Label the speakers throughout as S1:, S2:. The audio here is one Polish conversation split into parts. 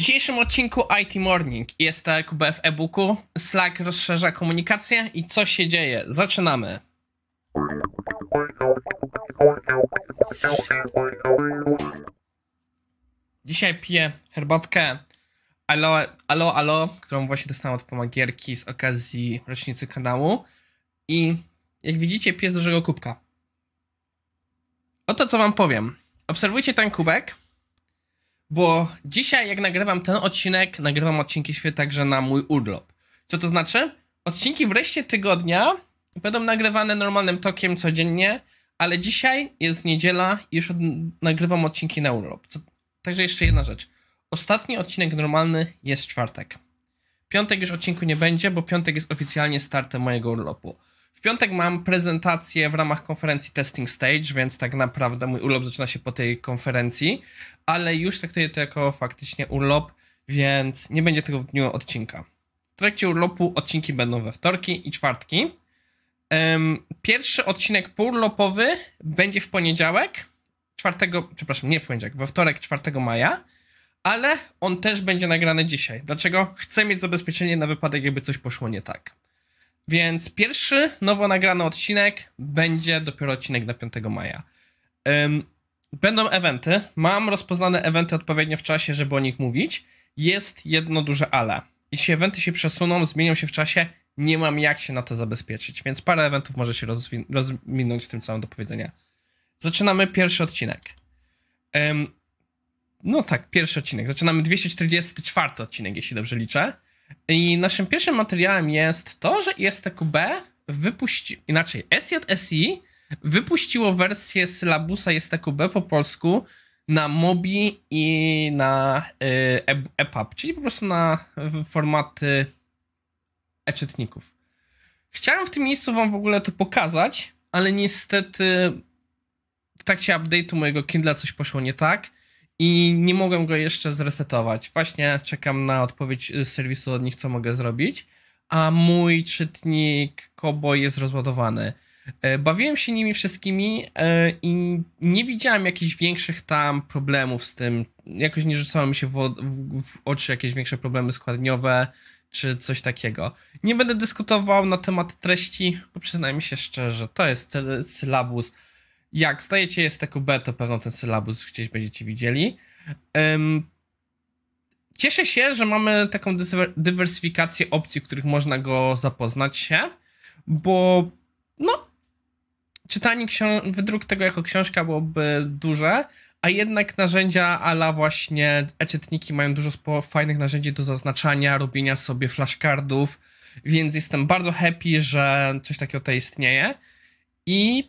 S1: W dzisiejszym odcinku IT Morning jest tak jak w e-booku. Slack rozszerza komunikację i co się dzieje? Zaczynamy. Dzisiaj piję herbatkę Alo, Alo, Alo, którą właśnie dostałem od pomagierki z okazji rocznicy kanału. I jak widzicie, piję z dużego kubka. Oto co wam powiem. Obserwujcie ten kubek bo dzisiaj jak nagrywam ten odcinek, nagrywam odcinki świetne także na mój urlop. Co to znaczy? Odcinki wreszcie tygodnia będą nagrywane normalnym tokiem codziennie, ale dzisiaj jest niedziela i już nagrywam odcinki na urlop. To, także jeszcze jedna rzecz. Ostatni odcinek normalny jest czwartek. Piątek już odcinku nie będzie, bo piątek jest oficjalnie startem mojego urlopu. W piątek mam prezentację w ramach konferencji Testing Stage, więc tak naprawdę mój urlop zaczyna się po tej konferencji, ale już traktuję to jako faktycznie urlop, więc nie będzie tego w dniu odcinka. W trakcie urlopu odcinki będą we wtorki i czwartki. pierwszy odcinek półurlopowy będzie w poniedziałek, 4, przepraszam, nie w poniedziałek, we wtorek 4 maja, ale on też będzie nagrany dzisiaj. Dlaczego? Chcę mieć zabezpieczenie na wypadek, jakby coś poszło nie tak. Więc pierwszy nowo nagrany odcinek będzie dopiero odcinek na 5 maja. Um, będą eventy. Mam rozpoznane eventy odpowiednio w czasie, żeby o nich mówić. Jest jedno duże ale. Jeśli eventy się przesuną, zmienią się w czasie, nie mam jak się na to zabezpieczyć, więc parę eventów może się rozminąć w tym całym do powiedzenia. Zaczynamy pierwszy odcinek. Um, no tak, pierwszy odcinek. Zaczynamy 244 odcinek, jeśli dobrze liczę. I naszym pierwszym materiałem jest to, że ISTQB e wypuścił, inaczej SJSI wypuściło wersję sylabusa ISTQB e po polsku na MOBI i na y, EPUB, czyli po prostu na formaty e-czytników. Chciałem w tym miejscu wam w ogóle to pokazać, ale niestety w trakcie update'u mojego Kindle coś poszło nie tak i nie mogłem go jeszcze zresetować. Właśnie czekam na odpowiedź y, z serwisu od nich, co mogę zrobić, a mój czytnik Kobo jest rozładowany. E, bawiłem się nimi wszystkimi e, i nie widziałem jakichś większych tam problemów z tym. Jakoś nie rzucały mi się w, w, w oczy jakieś większe problemy składniowe czy coś takiego. Nie będę dyskutował na temat treści, bo przyznajmy się szczerze, to jest sylabus jak zdajecie jest TQB, tak to pewno ten sylabus gdzieś będziecie widzieli. Um, cieszę się, że mamy taką dywersyfikację opcji, w których można go zapoznać się, bo no, czytanie wydruk tego jako książka byłoby duże, a jednak narzędzia ala właśnie e-czytniki mają dużo fajnych narzędzi do zaznaczania, robienia sobie flashcardów, więc jestem bardzo happy, że coś takiego tutaj istnieje. I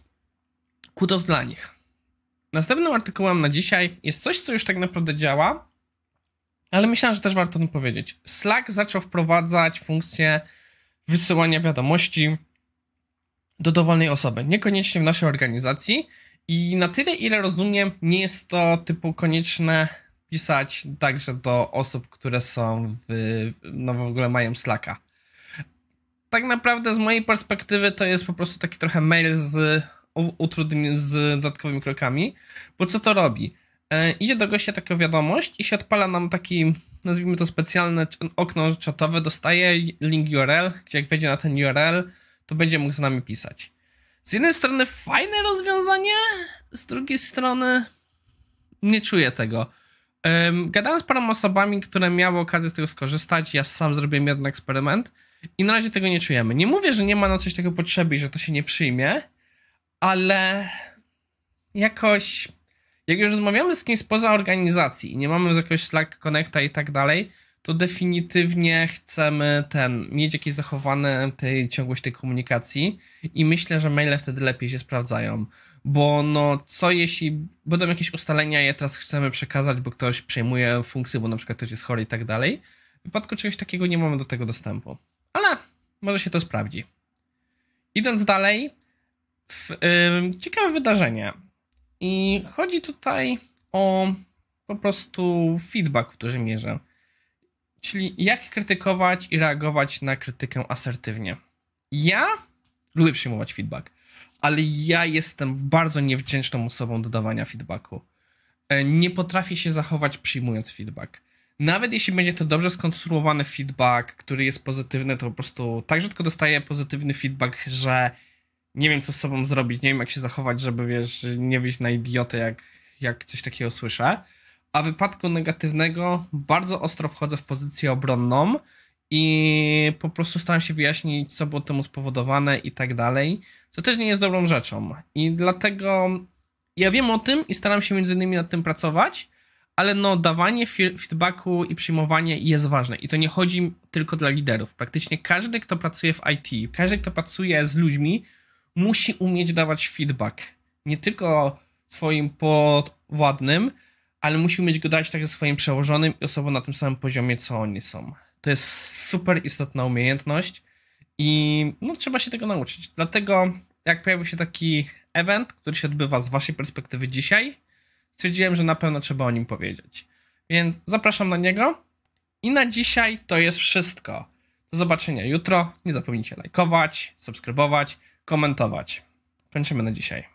S1: kudos dla nich. Następnym artykułem na dzisiaj jest coś, co już tak naprawdę działa, ale myślałem, że też warto o tym powiedzieć. Slack zaczął wprowadzać funkcję wysyłania wiadomości do dowolnej osoby, niekoniecznie w naszej organizacji. I na tyle, ile rozumiem, nie jest to typu konieczne pisać także do osób, które są w, no w ogóle mają Slacka. Tak naprawdę z mojej perspektywy to jest po prostu taki trochę mail z utrudnień z dodatkowymi krokami, bo co to robi? E, idzie do gościa taka wiadomość i się odpala nam taki, nazwijmy to specjalne okno czatowe, dostaje link URL, gdzie jak wejdzie na ten URL, to będzie mógł z nami pisać. Z jednej strony fajne rozwiązanie, z drugiej strony nie czuję tego. Gadałem z paroma osobami, które miały okazję z tego skorzystać. Ja sam zrobiłem jeden eksperyment i na razie tego nie czujemy. Nie mówię, że nie ma na coś takiego potrzeby i że to się nie przyjmie, ale jakoś, jak już rozmawiamy z kimś spoza organizacji i nie mamy z jakiegoś Slack Connecta i tak dalej, to definitywnie chcemy ten, mieć jakieś zachowane tej, ciągłość tej komunikacji i myślę, że maile wtedy lepiej się sprawdzają, bo no co jeśli będą jakieś ustalenia, je teraz chcemy przekazać, bo ktoś przejmuje funkcję, bo na przykład ktoś jest chory i tak dalej. W wypadku czegoś takiego nie mamy do tego dostępu, ale może się to sprawdzi. Idąc dalej, ciekawe wydarzenie. I chodzi tutaj o po prostu feedback w dużej mierze. Czyli jak krytykować i reagować na krytykę asertywnie. Ja lubię przyjmować feedback, ale ja jestem bardzo niewdzięczną osobą do dawania feedbacku. E, nie potrafię się zachować przyjmując feedback. Nawet jeśli będzie to dobrze skonstruowany feedback, który jest pozytywny, to po prostu tak rzadko dostaję pozytywny feedback, że nie wiem, co z sobą zrobić, nie wiem, jak się zachować, żeby, wiesz, nie wyjść na idiotę, jak, jak coś takiego słyszę. A w wypadku negatywnego bardzo ostro wchodzę w pozycję obronną i po prostu staram się wyjaśnić, co było temu spowodowane i tak dalej, co też nie jest dobrą rzeczą. I dlatego ja wiem o tym i staram się między innymi nad tym pracować, ale no dawanie feedbacku i przyjmowanie jest ważne i to nie chodzi tylko dla liderów. Praktycznie każdy, kto pracuje w IT, każdy, kto pracuje z ludźmi, musi umieć dawać feedback. Nie tylko swoim podwładnym, ale musi umieć go dać także swoim przełożonym i osobom na tym samym poziomie, co oni są. To jest super istotna umiejętność i no, trzeba się tego nauczyć. Dlatego, jak pojawił się taki event, który się odbywa z waszej perspektywy dzisiaj, stwierdziłem, że na pewno trzeba o nim powiedzieć. Więc zapraszam na niego. I na dzisiaj to jest wszystko. Do zobaczenia jutro. Nie zapomnijcie lajkować, subskrybować komentować. Kończymy na dzisiaj.